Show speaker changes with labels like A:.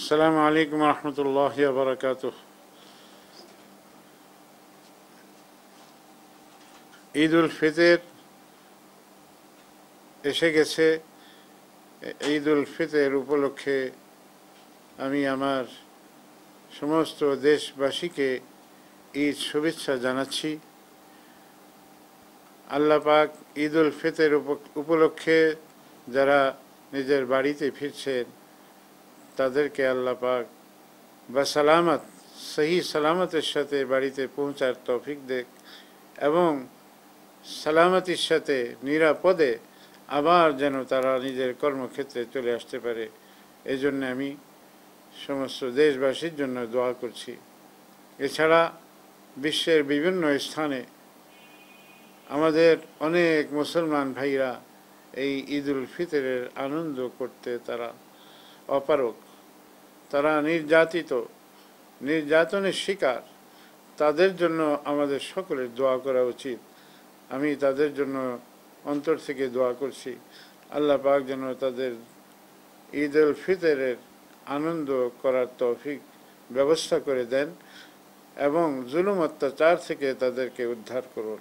A: السلام عليكم ورحمة الله وبركاته ঈদ উল ফিতর এসে গেছে ঈদ উল ফিতের উপলক্ষে আমি আমার সমস্ত দেশবাসীকে ঈদ শুভেচ্ছা জানাচ্ছি আল্লাপাক ঈদ উল ফিতর উপলক্ষে যারা নিজের বাড়িতে ফিরছেন তাদেরকে আল্লাপাক বা সালামত সেই সালামতের সাথে বাড়িতে পৌঁছার তৌফিক দেখ এবং সালামতির সাথে নিরাপদে আবার যেন তারা নিজের কর্মক্ষেত্রে চলে আসতে পারে এই জন্য আমি সমস্ত দেশবাসীর জন্য দোয়া করছি এছাড়া বিশ্বের বিভিন্ন স্থানে আমাদের অনেক মুসলমান ভাইরা এই ঈদুল ফিতরের আনন্দ করতে তারা অপারক তারা নির্যাতিত নির্যাতনের শিকার তাদের জন্য আমাদের সকলের দোয়া করা উচিত আমি তাদের জন্য অন্তর থেকে দোয়া করছি আল্লাহ পাক যেন তাদের ঈদ উল ফিতরের আনন্দ করার তৌফিক ব্যবস্থা করে দেন এবং জুলুম অত্যাচার থেকে তাদেরকে উদ্ধার করুন